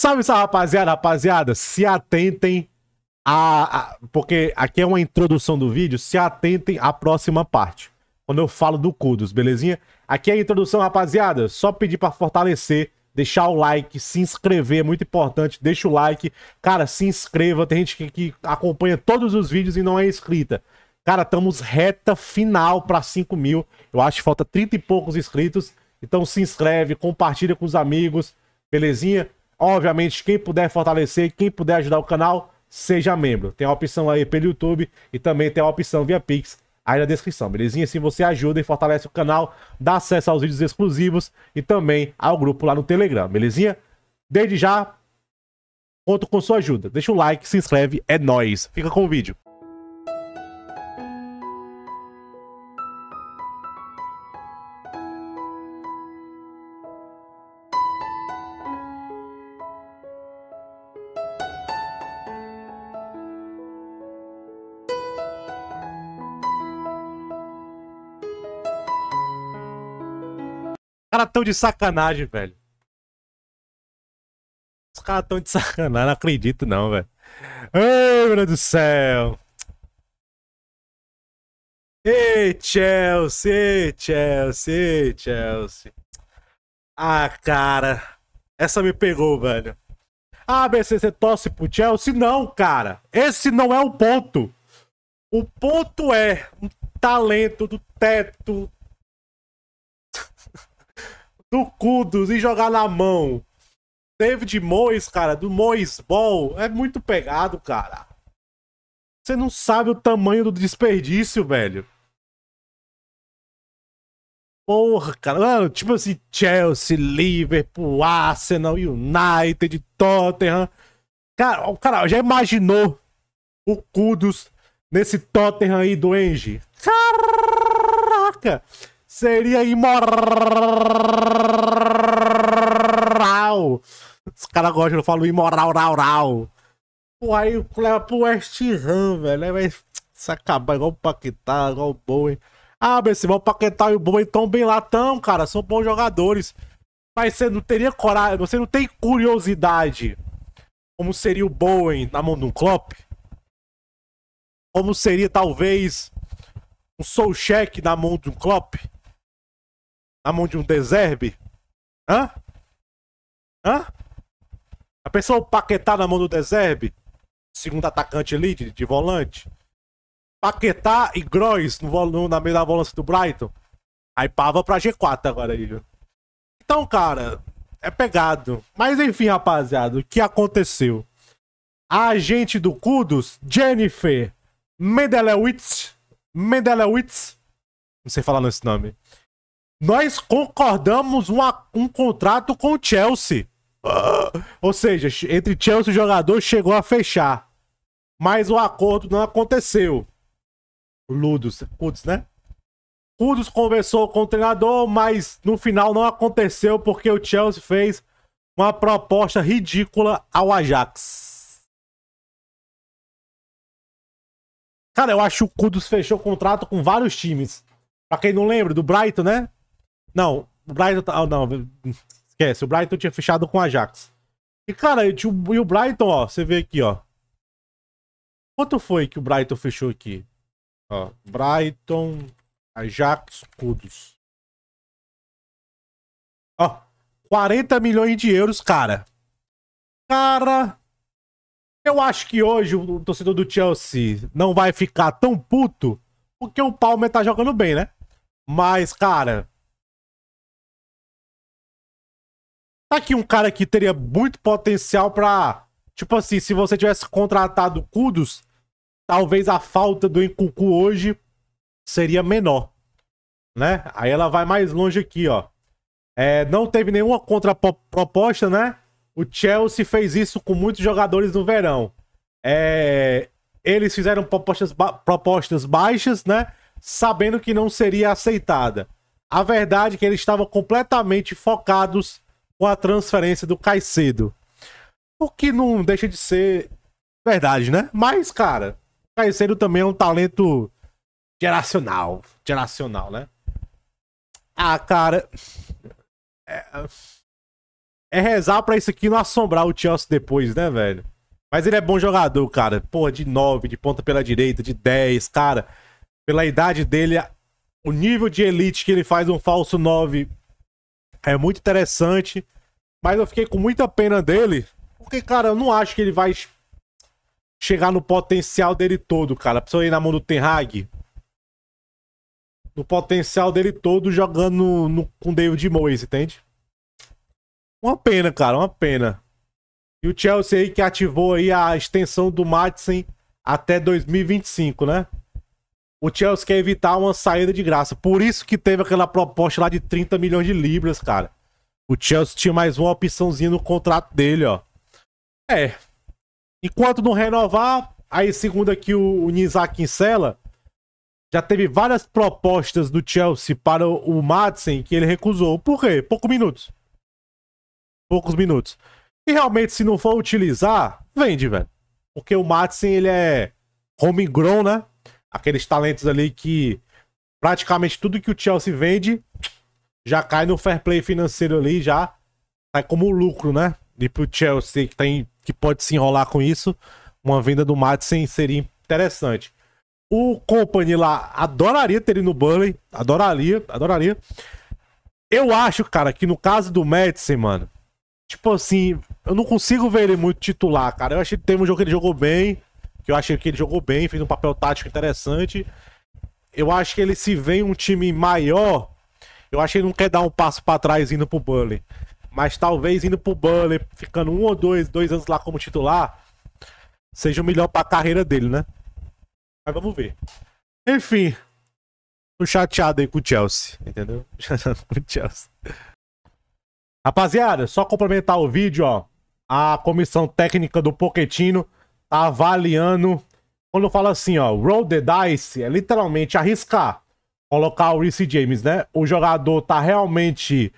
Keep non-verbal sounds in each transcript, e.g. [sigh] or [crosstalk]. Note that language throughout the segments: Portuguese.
Salve, salve, rapaziada. Rapaziada, se atentem a, a, Porque aqui é uma introdução do vídeo. Se atentem à próxima parte. Quando eu falo do Kudos, belezinha? Aqui é a introdução, rapaziada. Só pedir para fortalecer, deixar o like, se inscrever. É muito importante. Deixa o like. Cara, se inscreva. Tem gente que, que acompanha todos os vídeos e não é inscrita. Cara, estamos reta final para 5 mil. Eu acho que falta 30 e poucos inscritos. Então se inscreve, compartilha com os amigos. Belezinha? Obviamente, quem puder fortalecer, quem puder ajudar o canal, seja membro. Tem a opção aí pelo YouTube e também tem a opção via Pix aí na descrição, belezinha? Assim você ajuda e fortalece o canal, dá acesso aos vídeos exclusivos e também ao grupo lá no Telegram, belezinha? Desde já, conto com sua ajuda. Deixa o like, se inscreve, é nóis. Fica com o vídeo. caras tão de sacanagem, velho. Os caras tão de sacanagem, não acredito não, velho. Ai, meu Deus do céu. Ei, Chelsea, ei, Chelsea, ei, Chelsea. Ah, cara. Essa me pegou, velho. Ah, BC, você torce pro Chelsea? Não, cara. Esse não é o ponto. O ponto é o talento do teto do Kudos e jogar na mão. David Mois cara, do Mois Ball, é muito pegado, cara. Você não sabe o tamanho do desperdício, velho. Porra, cara, tipo assim, Chelsea, Liverpool, Arsenal, United, Tottenham. Cara, o cara já imaginou o Kudos nesse Tottenham aí do Engie? Caraca! Seria imor moral. Os caras gostam, eu falo imoral, rau, rau. Pô, aí leva é pro West Ham, velho. vai né? se acabar igual o Paquetá, igual o Bowen. Ah, mas o Paquetá e o Bowen tão bem lá, tão, cara. São bons jogadores. Mas você não teria coragem, você não tem curiosidade. Como seria o Bowen na mão de um Klopp? Como seria, talvez, um Solcheck na mão de um Klopp? Na mão de um Deserbe? Hã? Hã? A pessoa Paquetá na mão do Deserbe, segundo atacante ali de, de volante. Paquetá e Grois no, no, na meio da volância do Brighton. Aí pava pra G4 agora aí. Então, cara, é pegado. Mas enfim, rapaziada, o que aconteceu? A agente do Kudos, Jennifer Mendelewitz. Mendelewitz. não sei falar esse nome, nós concordamos um contrato com o Chelsea. [gasps] Ou seja, entre Chelsea e jogador chegou a fechar. Mas o acordo não aconteceu. Ludus, Kudus, né? Kudos conversou com o treinador, mas no final não aconteceu porque o Chelsea fez uma proposta ridícula ao Ajax. Cara, eu acho que o Kudos fechou contrato com vários times. Pra quem não lembra, do Brighton, né? Não, o Brighton. Tá... Ah, não, esquece. O Brighton tinha fechado com o Ajax. E, cara, tipo, e, o Brighton, ó, você vê aqui, ó. Quanto foi que o Brighton fechou aqui? Ó, Brighton, Ajax, Cudos. Ó, 40 milhões de euros, cara. Cara, eu acho que hoje o torcedor do Chelsea não vai ficar tão puto porque o Palmer tá jogando bem, né? Mas, cara, Tá aqui um cara que teria muito potencial pra. Tipo assim, se você tivesse contratado Kudos, talvez a falta do Encucu hoje seria menor. Né? Aí ela vai mais longe aqui, ó. É, não teve nenhuma contraproposta, né? O Chelsea fez isso com muitos jogadores no verão. É, eles fizeram propostas, ba propostas baixas, né? Sabendo que não seria aceitada. A verdade é que eles estavam completamente focados com a transferência do Caicedo. O que não deixa de ser verdade, né? Mas, cara, o Caicedo também é um talento geracional. Geracional, né? Ah, cara. É, é rezar pra isso aqui não assombrar o Chelsea depois, né, velho? Mas ele é bom jogador, cara. Porra, de 9, de ponta pela direita, de 10, cara. Pela idade dele, o nível de elite que ele faz um falso 9 é muito interessante. Mas eu fiquei com muita pena dele. Porque, cara, eu não acho que ele vai chegar no potencial dele todo, cara. Precisa ir na mão do Ten Hag. No potencial dele todo jogando no, no, com David Moyes, entende? Uma pena, cara, uma pena. E o Chelsea aí que ativou aí a extensão do Madison até 2025, né? o Chelsea quer evitar uma saída de graça. Por isso que teve aquela proposta lá de 30 milhões de libras, cara. O Chelsea tinha mais uma opçãozinha no contrato dele, ó. É. Enquanto não renovar, aí segundo aqui o, o Incela Kinsella, já teve várias propostas do Chelsea para o, o Madsen que ele recusou. Por quê? Poucos minutos. Poucos minutos. E realmente, se não for utilizar, vende, velho. Porque o Madsen, ele é homegrown, né? aqueles talentos ali que praticamente tudo que o Chelsea vende já cai no fair play financeiro ali, já sai como lucro, né? E pro Chelsea que, tem, que pode se enrolar com isso, uma venda do Madsen seria interessante. O Company lá adoraria ter ele no Burnley, adoraria, adoraria. Eu acho, cara, que no caso do Madsen, mano, tipo assim, eu não consigo ver ele muito titular, cara. Eu acho que tem um jogo que ele jogou bem, que eu achei que ele jogou bem, fez um papel tático interessante. Eu acho que ele se vem um time maior, eu acho que ele não quer dar um passo para trás indo pro Burnley. Mas talvez indo pro Burnley, ficando um ou dois, dois anos lá como titular, seja o melhor para a carreira dele, né? Mas vamos ver. Enfim, tô chateado aí com o Chelsea, entendeu? [laughs] Chateado com o Chelsea. Rapaziada, só complementar o vídeo, ó. A comissão técnica do Poquetino tá avaliando. Quando eu falo assim, ó, roll the dice, é literalmente arriscar. Colocar o Reece James, né? O jogador tá realmente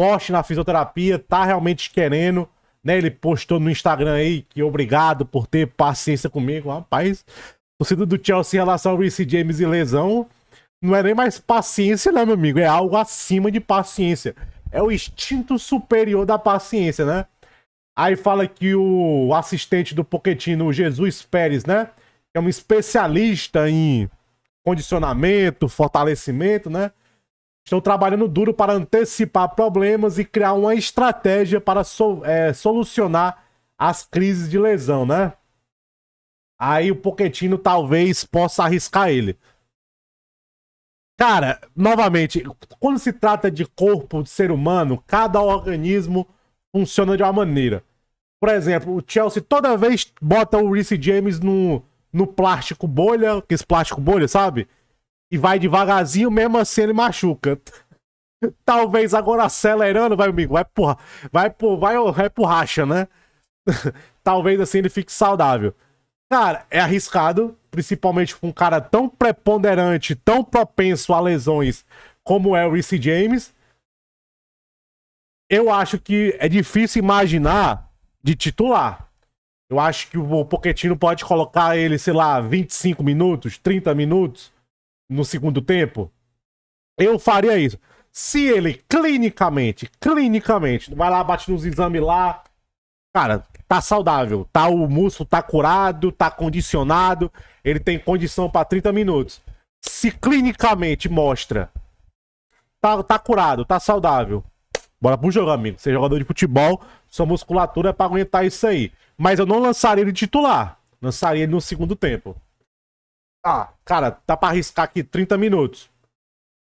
forte na fisioterapia, tá realmente querendo, né? Ele postou no Instagram aí que obrigado por ter paciência comigo. Rapaz, torcida do Chelsea em relação ao Reece James e lesão, não é nem mais paciência, né, meu amigo? É algo acima de paciência. É o instinto superior da paciência, né? Aí fala que o assistente do Poquetino, Jesus Pérez, né? É um especialista em condicionamento, fortalecimento, né? Estão trabalhando duro para antecipar problemas e criar uma estratégia para so, é, solucionar as crises de lesão, né? Aí o Poquetino talvez possa arriscar ele. Cara, novamente, quando se trata de corpo de ser humano, cada organismo funciona de uma maneira. Por exemplo, o Chelsea toda vez bota o Reece James no, no plástico bolha, que esse plástico bolha, sabe? E vai devagarzinho, mesmo assim ele machuca. [laughs] Talvez agora acelerando, vai, amigo, vai por, vai por, vai, vai por racha, né? [laughs] Talvez assim ele fique saudável. Cara, é arriscado, principalmente com um cara tão preponderante, tão propenso a lesões como é o Reece James eu acho que é difícil imaginar de titular. Eu acho que o Poquetino pode colocar ele, sei lá, 25 minutos, 30 minutos no segundo tempo. Eu faria isso. Se ele clinicamente, clinicamente, vai lá, bate nos exames lá, cara, tá saudável, tá o músculo tá curado, tá condicionado, ele tem condição para 30 minutos. Se clinicamente mostra tá, tá curado, tá saudável, Bora pro jogo, amigo. Você é jogador de futebol, sua musculatura é pra aguentar isso aí. Mas eu não lançaria ele titular. Lançaria ele no segundo tempo. Ah, cara, dá pra arriscar aqui 30 minutos.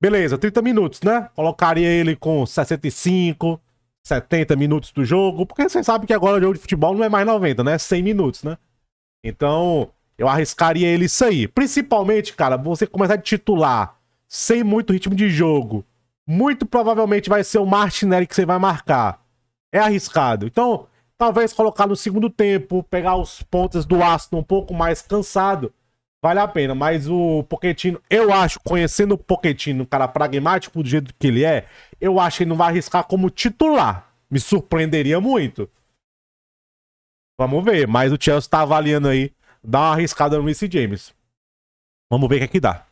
Beleza, 30 minutos, né? Colocaria ele com 65, 70 minutos do jogo. Porque você sabe que agora o jogo de futebol não é mais 90, né? 100 minutos, né? Então, eu arriscaria ele isso aí. Principalmente, cara, você começar de titular sem muito ritmo de jogo muito provavelmente vai ser o Martinelli que você vai marcar. É arriscado. Então, talvez colocar no segundo tempo, pegar os pontas do Aston um pouco mais cansado, vale a pena. Mas o Poquetino, eu acho, conhecendo o Poquetino, um cara pragmático do jeito que ele é, eu acho que ele não vai arriscar como titular. Me surpreenderia muito. Vamos ver, mas o Chelsea está avaliando aí, dá uma arriscada no Missy James. Vamos ver o que é que dá.